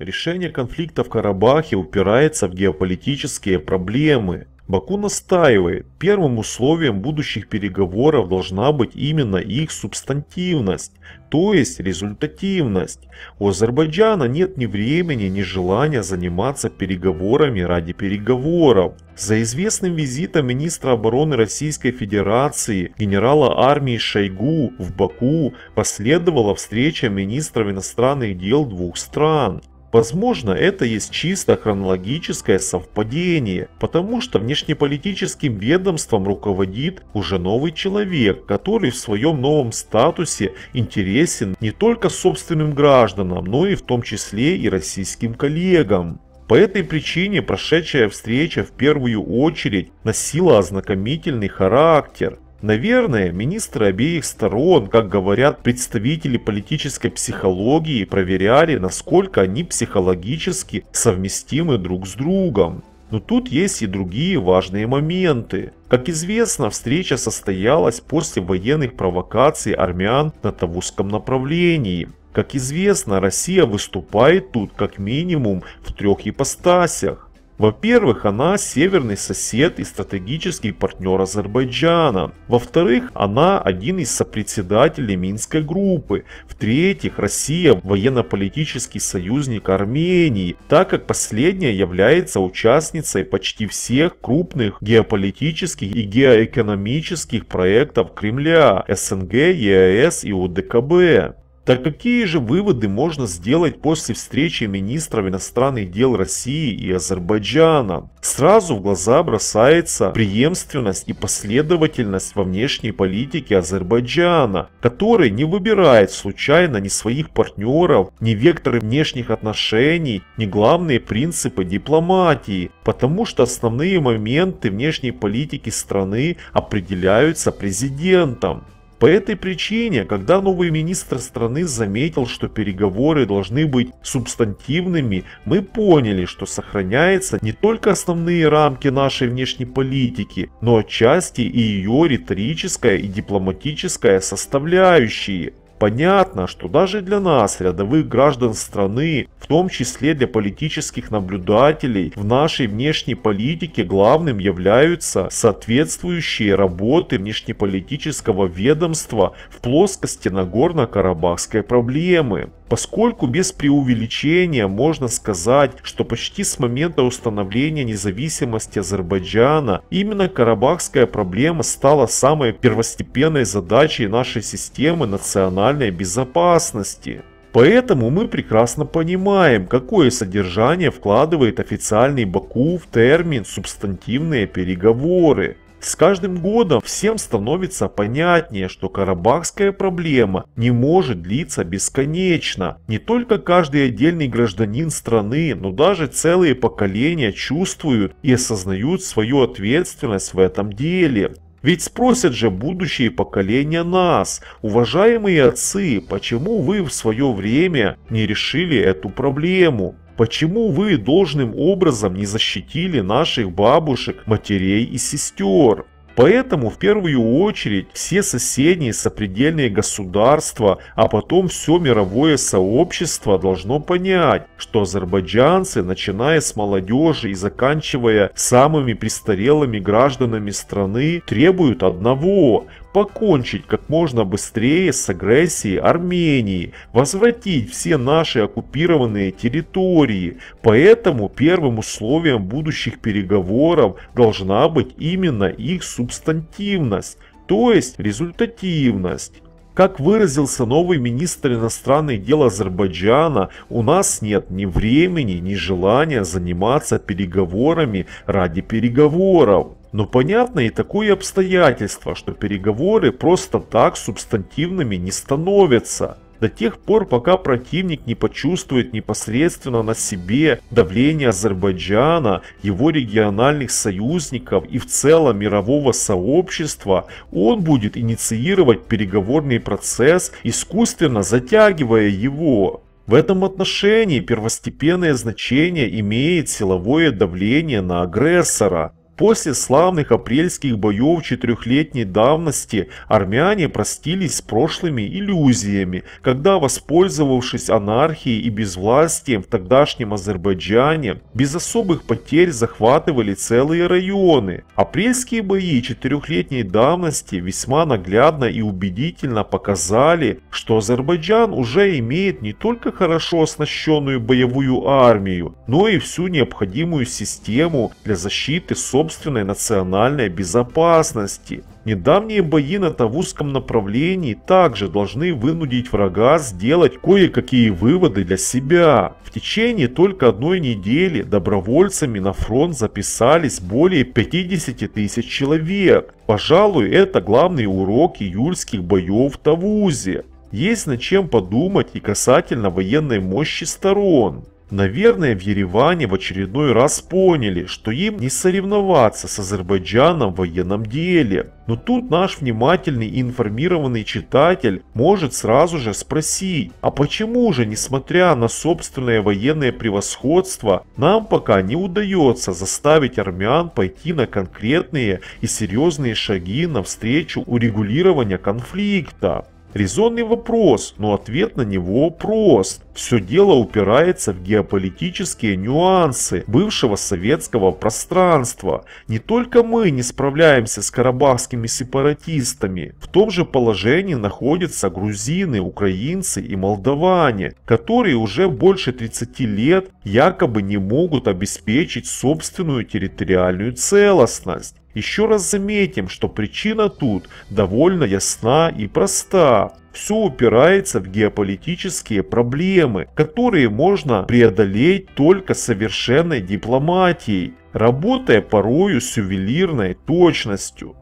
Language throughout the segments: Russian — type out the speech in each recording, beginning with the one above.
Решение конфликта в Карабахе упирается в геополитические проблемы. Баку настаивает, первым условием будущих переговоров должна быть именно их субстантивность, то есть результативность. У Азербайджана нет ни времени, ни желания заниматься переговорами ради переговоров. За известным визитом министра обороны Российской Федерации генерала армии Шойгу в Баку последовала встреча министров иностранных дел двух стран. Возможно, это есть чисто хронологическое совпадение, потому что внешнеполитическим ведомством руководит уже новый человек, который в своем новом статусе интересен не только собственным гражданам, но и в том числе и российским коллегам. По этой причине прошедшая встреча в первую очередь носила ознакомительный характер. Наверное, министры обеих сторон, как говорят представители политической психологии, проверяли, насколько они психологически совместимы друг с другом. Но тут есть и другие важные моменты. Как известно, встреча состоялась после военных провокаций армян на Тавузском направлении. Как известно, Россия выступает тут как минимум в трех ипостасях. Во-первых, она северный сосед и стратегический партнер Азербайджана. Во-вторых, она один из сопредседателей Минской группы. В-третьих, Россия военно-политический союзник Армении, так как последняя является участницей почти всех крупных геополитических и геоэкономических проектов Кремля, СНГ, ЕАС и УДКБ. Так какие же выводы можно сделать после встречи министров иностранных дел России и Азербайджана? Сразу в глаза бросается преемственность и последовательность во внешней политике Азербайджана, который не выбирает случайно ни своих партнеров, ни векторы внешних отношений, ни главные принципы дипломатии, потому что основные моменты внешней политики страны определяются президентом. По этой причине, когда новый министр страны заметил, что переговоры должны быть субстантивными, мы поняли, что сохраняются не только основные рамки нашей внешней политики, но отчасти и ее риторическая и дипломатическая составляющие – Понятно, что даже для нас, рядовых граждан страны, в том числе для политических наблюдателей, в нашей внешней политике главным являются соответствующие работы внешнеполитического ведомства в плоскости Нагорно-Карабахской проблемы поскольку без преувеличения можно сказать, что почти с момента установления независимости Азербайджана именно карабахская проблема стала самой первостепенной задачей нашей системы национальной безопасности. Поэтому мы прекрасно понимаем, какое содержание вкладывает официальный Баку в термин «субстантивные переговоры». С каждым годом всем становится понятнее, что карабахская проблема не может длиться бесконечно. Не только каждый отдельный гражданин страны, но даже целые поколения чувствуют и осознают свою ответственность в этом деле. Ведь спросят же будущие поколения нас, уважаемые отцы, почему вы в свое время не решили эту проблему? Почему вы должным образом не защитили наших бабушек, матерей и сестер? Поэтому в первую очередь все соседние сопредельные государства, а потом все мировое сообщество должно понять, что азербайджанцы, начиная с молодежи и заканчивая самыми престарелыми гражданами страны, требуют одного – покончить как можно быстрее с агрессией Армении, возвратить все наши оккупированные территории. Поэтому первым условием будущих переговоров должна быть именно их субстантивность, то есть результативность. Как выразился новый министр иностранных дел Азербайджана, у нас нет ни времени, ни желания заниматься переговорами ради переговоров. Но понятно и такое обстоятельство, что переговоры просто так субстантивными не становятся. До тех пор, пока противник не почувствует непосредственно на себе давление Азербайджана, его региональных союзников и в целом мирового сообщества, он будет инициировать переговорный процесс, искусственно затягивая его. В этом отношении первостепенное значение имеет силовое давление на агрессора, После славных апрельских боев четырехлетней давности армяне простились с прошлыми иллюзиями, когда, воспользовавшись анархией и безвластием в тогдашнем Азербайджане, без особых потерь захватывали целые районы. Апрельские бои четырехлетней давности весьма наглядно и убедительно показали, что Азербайджан уже имеет не только хорошо оснащенную боевую армию, но и всю необходимую систему для защиты собственных собственной национальной безопасности. Недавние бои на Тавузском направлении также должны вынудить врага сделать кое-какие выводы для себя. В течение только одной недели добровольцами на фронт записались более 50 тысяч человек. Пожалуй, это главный урок июльских боев в Тавузе. Есть над чем подумать и касательно военной мощи сторон. Наверное, в Ереване в очередной раз поняли, что им не соревноваться с Азербайджаном в военном деле. Но тут наш внимательный и информированный читатель может сразу же спросить, а почему же, несмотря на собственное военное превосходство, нам пока не удается заставить армян пойти на конкретные и серьезные шаги навстречу урегулирования конфликта? Резонный вопрос, но ответ на него прост. Все дело упирается в геополитические нюансы бывшего советского пространства. Не только мы не справляемся с карабахскими сепаратистами. В том же положении находятся грузины, украинцы и молдаване, которые уже больше 30 лет якобы не могут обеспечить собственную территориальную целостность. Еще раз заметим, что причина тут довольно ясна и проста. Все упирается в геополитические проблемы, которые можно преодолеть только совершенной дипломатией, работая порою с ювелирной точностью.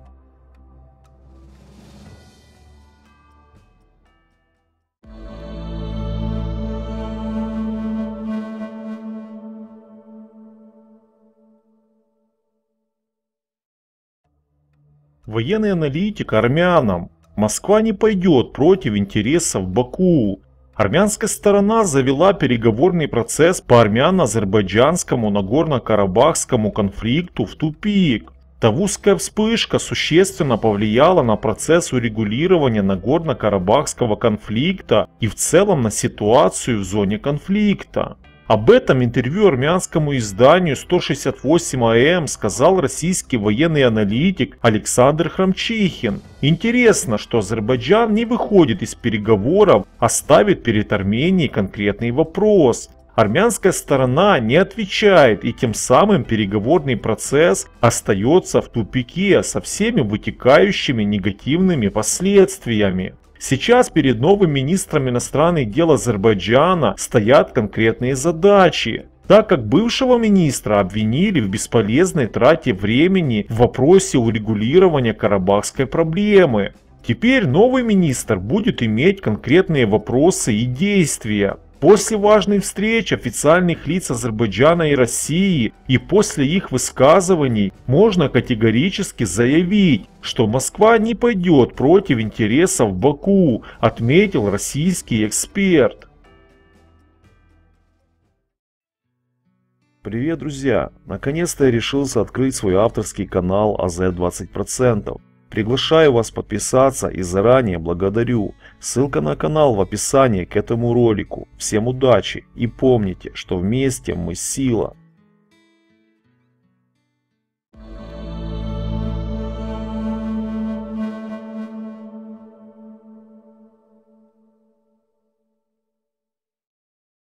Военный аналитик армянам. Москва не пойдет против интересов Баку. Армянская сторона завела переговорный процесс по армяно-азербайджанскому Нагорно-Карабахскому конфликту в тупик. Тавузская вспышка существенно повлияла на процесс урегулирования Нагорно-Карабахского конфликта и в целом на ситуацию в зоне конфликта. Об этом интервью армянскому изданию 168 АМ сказал российский военный аналитик Александр Храмчихин. Интересно, что Азербайджан не выходит из переговоров, а ставит перед Арменией конкретный вопрос. Армянская сторона не отвечает, и тем самым переговорный процесс остается в тупике со всеми вытекающими негативными последствиями. Сейчас перед новым министром иностранных дел Азербайджана стоят конкретные задачи так как бывшего министра обвинили в бесполезной трате времени в вопросе урегулирования карабахской проблемы. Теперь новый министр будет иметь конкретные вопросы и действия. После важной встречи официальных лиц Азербайджана и России и после их высказываний можно категорически заявить, что Москва не пойдет против интересов Баку, отметил российский эксперт. Привет, друзья! Наконец-то я решился открыть свой авторский канал АЗ 20%. Приглашаю вас подписаться и заранее благодарю. Ссылка на канал в описании к этому ролику. Всем удачи и помните, что вместе мы сила.